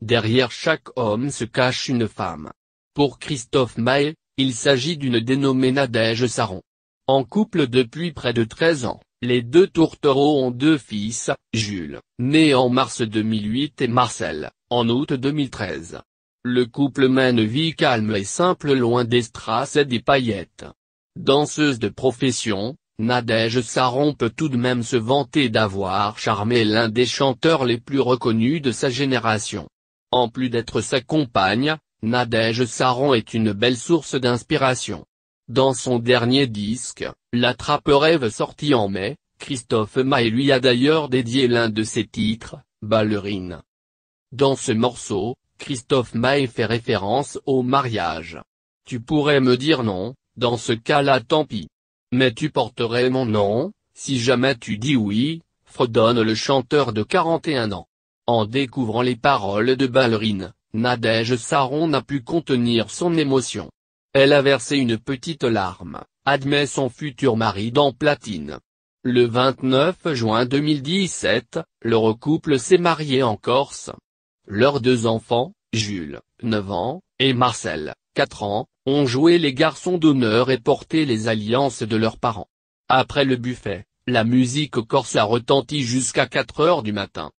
Derrière chaque homme se cache une femme. Pour Christophe Maé, il s'agit d'une dénommée Nadège Saron. En couple depuis près de 13 ans, les deux tourtereaux ont deux fils, Jules, né en mars 2008 et Marcel, en août 2013. Le couple mène vie calme et simple loin des strass et des paillettes. Danseuse de profession, Nadège Saron peut tout de même se vanter d'avoir charmé l'un des chanteurs les plus reconnus de sa génération. En plus d'être sa compagne, Nadège Saron est une belle source d'inspiration. Dans son dernier disque, La Trappe Rêve sorti en mai, Christophe Maé lui a d'ailleurs dédié l'un de ses titres, Ballerine. Dans ce morceau, Christophe Maé fait référence au mariage. Tu pourrais me dire non, dans ce cas-là tant pis. Mais tu porterais mon nom, si jamais tu dis oui, fredonne le chanteur de 41 ans. En découvrant les paroles de Ballerine, Nadège Saron n'a pu contenir son émotion. Elle a versé une petite larme, admet son futur mari dans Platine. Le 29 juin 2017, leur couple s'est marié en Corse. Leurs deux enfants, Jules, 9 ans, et Marcel, 4 ans, ont joué les garçons d'honneur et porté les alliances de leurs parents. Après le buffet, la musique corse a retenti jusqu'à 4 heures du matin.